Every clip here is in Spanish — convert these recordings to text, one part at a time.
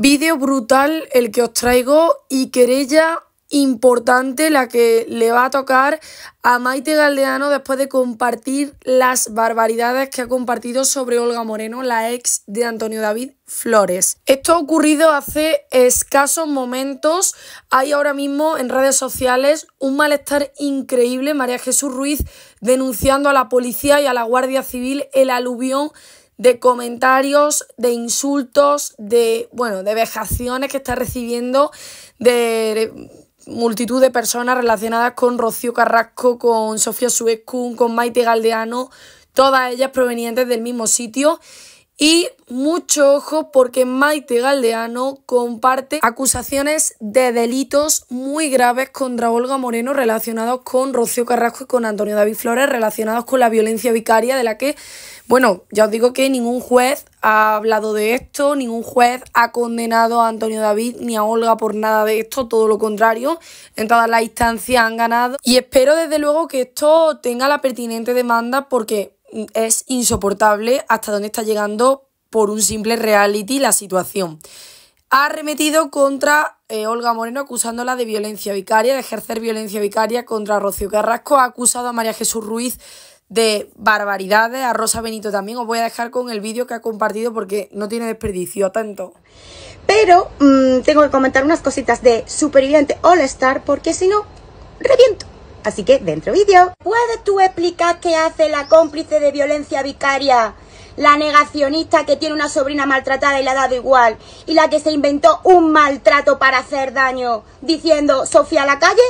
Vídeo brutal el que os traigo y querella importante la que le va a tocar a Maite Galdeano después de compartir las barbaridades que ha compartido sobre Olga Moreno, la ex de Antonio David Flores. Esto ha ocurrido hace escasos momentos. Hay ahora mismo en redes sociales un malestar increíble. María Jesús Ruiz denunciando a la policía y a la Guardia Civil el aluvión de comentarios, de insultos, de, bueno, de vejaciones que está recibiendo de multitud de personas relacionadas con Rocío Carrasco, con Sofía Suezcun, con Maite Galdeano, todas ellas provenientes del mismo sitio y mucho ojo porque Maite Galdeano comparte acusaciones de delitos muy graves contra Olga Moreno relacionados con Rocío Carrasco y con Antonio David Flores relacionados con la violencia vicaria de la que, bueno, ya os digo que ningún juez ha hablado de esto, ningún juez ha condenado a Antonio David ni a Olga por nada de esto, todo lo contrario, en todas las instancias han ganado y espero desde luego que esto tenga la pertinente demanda porque es insoportable hasta dónde está llegando por un simple reality la situación. Ha arremetido contra eh, Olga Moreno acusándola de violencia vicaria, de ejercer violencia vicaria contra Rocío Carrasco. Ha acusado a María Jesús Ruiz de barbaridades, a Rosa Benito también. Os voy a dejar con el vídeo que ha compartido porque no tiene desperdicio tanto. Pero mm, tengo que comentar unas cositas de Superviviente All Star porque si no, reviento. Así que dentro vídeo. ¿Puedes tú explicar qué hace la cómplice de violencia vicaria? La negacionista que tiene una sobrina maltratada y la ha dado igual. Y la que se inventó un maltrato para hacer daño. Diciendo, Sofía a la calle,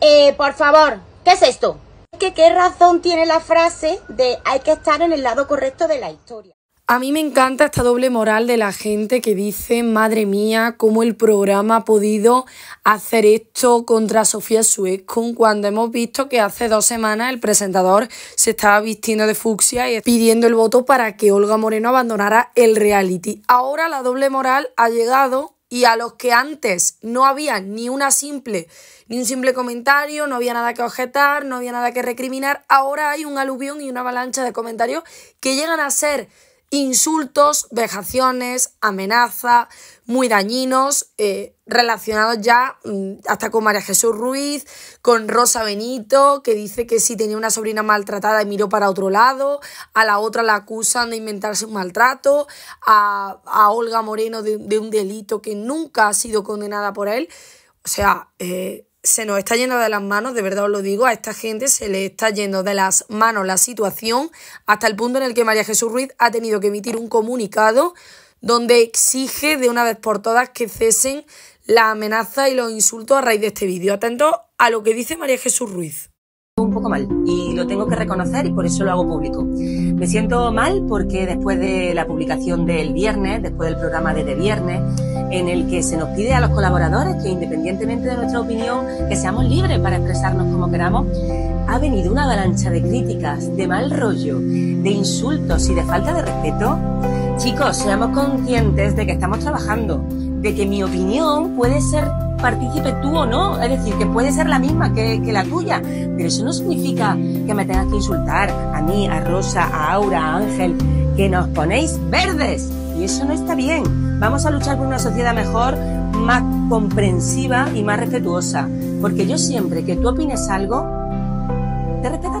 eh, por favor, ¿qué es esto? ¿Qué razón tiene la frase de hay que estar en el lado correcto de la historia? A mí me encanta esta doble moral de la gente que dice, madre mía, cómo el programa ha podido hacer esto contra Sofía Suez, cuando hemos visto que hace dos semanas el presentador se estaba vistiendo de fucsia y pidiendo el voto para que Olga Moreno abandonara el reality. Ahora la doble moral ha llegado y a los que antes no había ni una simple ni un simple comentario, no había nada que objetar, no había nada que recriminar, ahora hay un aluvión y una avalancha de comentarios que llegan a ser insultos, vejaciones, amenaza, muy dañinos, eh, relacionados ya mm, hasta con María Jesús Ruiz, con Rosa Benito, que dice que sí tenía una sobrina maltratada y miró para otro lado, a la otra la acusan de inventarse un maltrato, a, Olga Moreno de, un delito que nunca ha sido condenada por él. O sea, eh, se nos está yendo de las manos, de verdad os lo digo, a esta gente se le está yendo de las manos la situación hasta el punto en el que María Jesús Ruiz ha tenido que emitir un comunicado donde exige de una vez por todas que cesen la amenaza y los insultos a raíz de este vídeo. Atento a lo que dice María Jesús Ruiz un poco mal y lo tengo que reconocer y por eso lo hago público. Me siento mal porque después de la publicación del viernes, después del programa de, de viernes, en el que se nos pide a los colaboradores que independientemente de nuestra opinión, que seamos libres para expresarnos como queramos, ha venido una avalancha de críticas, de mal rollo, de insultos y de falta de respeto. Chicos, seamos conscientes de que estamos trabajando, de que mi opinión puede ser partícipe tú o no, es decir, que puede ser la misma que, la tuya, pero eso no significa que me tengas que insultar a mí, a Rosa, a Aura, a Ángel, que nos ponéis verdes y eso no está bien. Vamos a luchar por una sociedad mejor, más comprensiva y más respetuosa, porque yo siempre que tú opines algo, te respeto.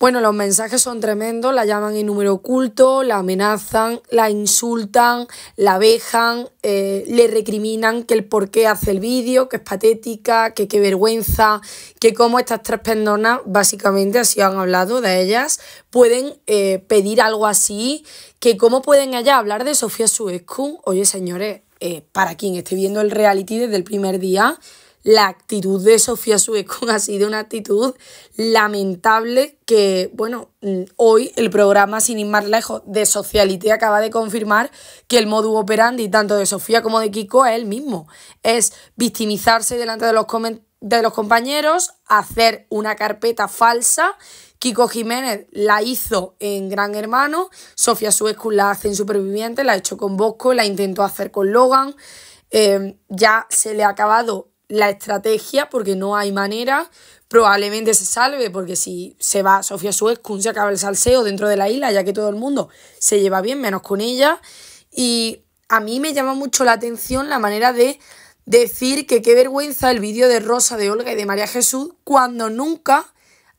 Bueno, los mensajes son tremendos, la llaman en número oculto, la amenazan, la insultan, la vejan, eh, le recriminan que el por qué hace el vídeo, que es patética, que qué vergüenza, que cómo estas tres pendonas, básicamente así han hablado de ellas, pueden eh, pedir algo así, que cómo pueden allá hablar de Sofía Suescu. Oye, señores, eh, para quien esté viendo el reality desde el primer día, la actitud de Sofía sueco ha sido una actitud lamentable que, bueno, mm, hoy el programa, sin ir más lejos, de Socialité acaba de confirmar que el modus operandi tanto de Sofía como de Kiko es el mismo. Es victimizarse delante de los, de los compañeros, hacer una carpeta falsa Kiko Jiménez la hizo en Gran Hermano, Sofía Suescu la hace en Superviviente, la ha hecho con Bosco, la intentó hacer con Logan, em, ya se le ha acabado la estrategia porque no hay manera. Probablemente se salve porque si se va Sofía con se acaba el salseo dentro de la isla ya que todo el mundo se lleva bien menos con ella. Y a mí me llama mucho la atención la manera de decir que qué vergüenza el vídeo de Rosa, de Olga y de María Jesús cuando nunca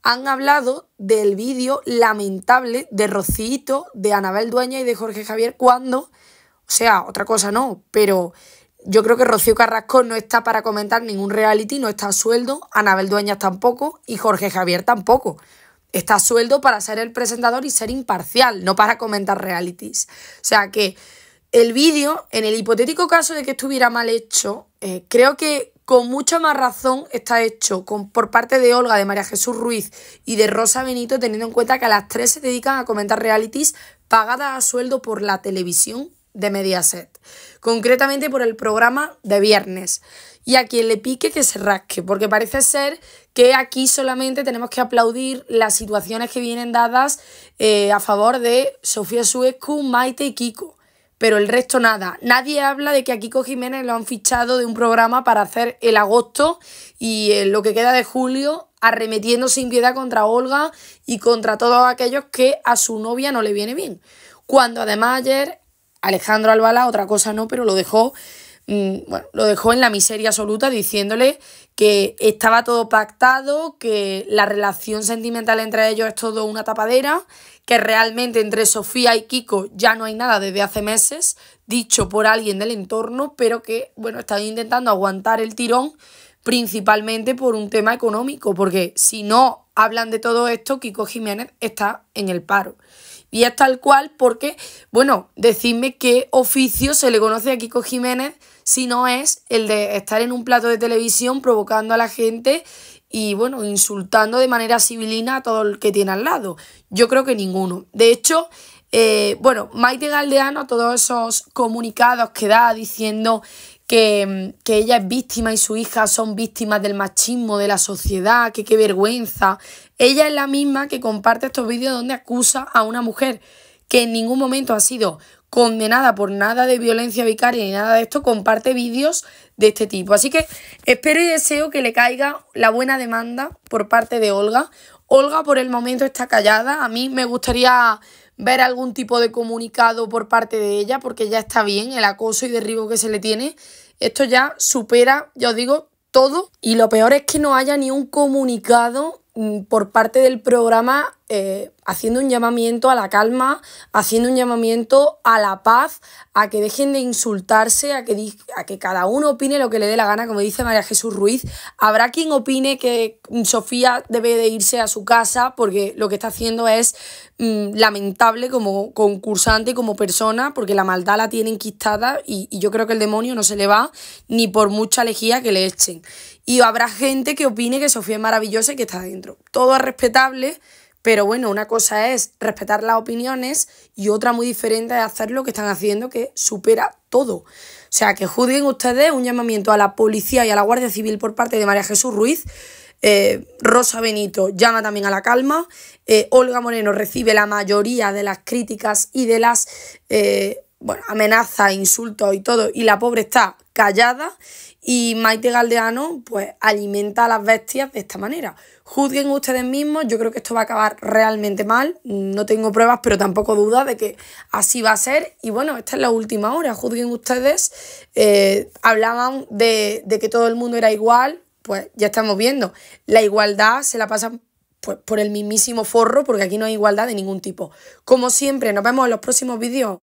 han hablado del vídeo lamentable de Rocito, de Anabel Dueña y de Jorge Javier cuando, o sea, otra cosa no, pero yo creo que Rocío Carrasco no está para comentar ningún reality, no está a sueldo, Anabel Dueñas tampoco y Jorge Javier tampoco. Está a sueldo para ser el presentador y ser imparcial, no para comentar realities. O sea que el vídeo, en el hipotético caso de que estuviera mal hecho, eh, creo que con mucha más razón está hecho con, por parte de Olga, de María Jesús Ruiz y de Rosa Benito, teniendo en cuenta que a las tres se dedican a comentar realities pagadas a sueldo por la televisión de Mediaset, concretamente por el programa de viernes. Y a quien le pique que se rasque, porque parece ser que aquí solamente tenemos que aplaudir las situaciones que vienen dadas eh, a favor de Sofía Suescu, Maite y Kiko. Pero el resto nada. Nadie habla de que a Kiko Jiménez lo han fichado de un programa para hacer el agosto y eh, lo que queda de julio arremetiendo sin piedad contra Olga y contra todos aquellos que a su novia no le viene bien. Cuando además ayer Alejandro Albala, otra cosa no, pero lo dejó, mm, bueno, lo dejó en la miseria absoluta diciéndole que estaba todo pactado, que la relación sentimental entre ellos es todo una tapadera, que realmente entre Sofía y Kiko ya no hay nada desde hace meses, dicho por alguien del entorno, pero que, bueno, están intentando aguantar el tirón principalmente por un tema económico, porque si no hablan de todo esto, Kiko Jiménez está en el paro. Y es tal cual porque, bueno, decidme qué oficio se le conoce a Kiko Jiménez si no es el de estar en un plato de televisión provocando a la gente y, bueno, insultando de manera civilina a todo el que tiene al lado. Yo creo que ninguno. De hecho, eh, bueno, Maite Galdeano, todos esos comunicados que da diciendo que, ella es víctima y su hija son víctimas del machismo, de la sociedad, que qué vergüenza. Ella es la misma que comparte estos vídeos donde acusa a una mujer que en ningún momento ha sido condenada por nada de violencia vicaria ni nada de esto, comparte vídeos de este tipo. Así que espero y deseo que le caiga la buena demanda por parte de Olga. Olga por el momento está callada. A mí me gustaría ver algún tipo de comunicado por parte de ella, porque ya está bien el acoso y derribo que se le tiene. Esto ya supera, ya os digo, todo. Y lo peor es que no haya ni un comunicado Mm, por parte del programa eh, haciendo un llamamiento a la calma, haciendo un llamamiento a la paz, a que dejen de insultarse, a que, a que cada uno opine lo que le dé la gana, como dice María Jesús Ruiz. Habrá quien opine que mm, Sofía debe de irse a su casa porque lo que está haciendo es mm, lamentable como concursante, como persona, porque la maldad la tiene enquistada y, yo creo que el demonio no se le va ni por mucha lejía que le echen. Y habrá gente que opine que Sofía es maravillosa y que está dentro. Todo es respetable, pero bueno, una cosa es respetar las opiniones y otra muy diferente es hacer lo que están haciendo que supera todo. O sea, que juzguen ustedes un llamamiento a la policía y a la Guardia Civil por parte de María Jesús Ruiz. Eh, Rosa Benito llama también a la calma. Eh, Olga Moreno recibe la mayoría de las críticas y de las... Eh, bueno, amenaza insultos y todo, y la pobre está callada y Maite Galdeano pues alimenta a las bestias de esta manera. Juzguen ustedes mismos, yo creo que esto va a acabar realmente mal, no tengo pruebas pero tampoco duda de que así va a ser y bueno, esta es la última hora, juzguen ustedes, eh, hablaban de, que todo el mundo era igual, pues ya estamos viendo, la igualdad se la pasan pues, por el mismísimo forro porque aquí no hay igualdad de ningún tipo. Como siempre, nos vemos en los próximos vídeos.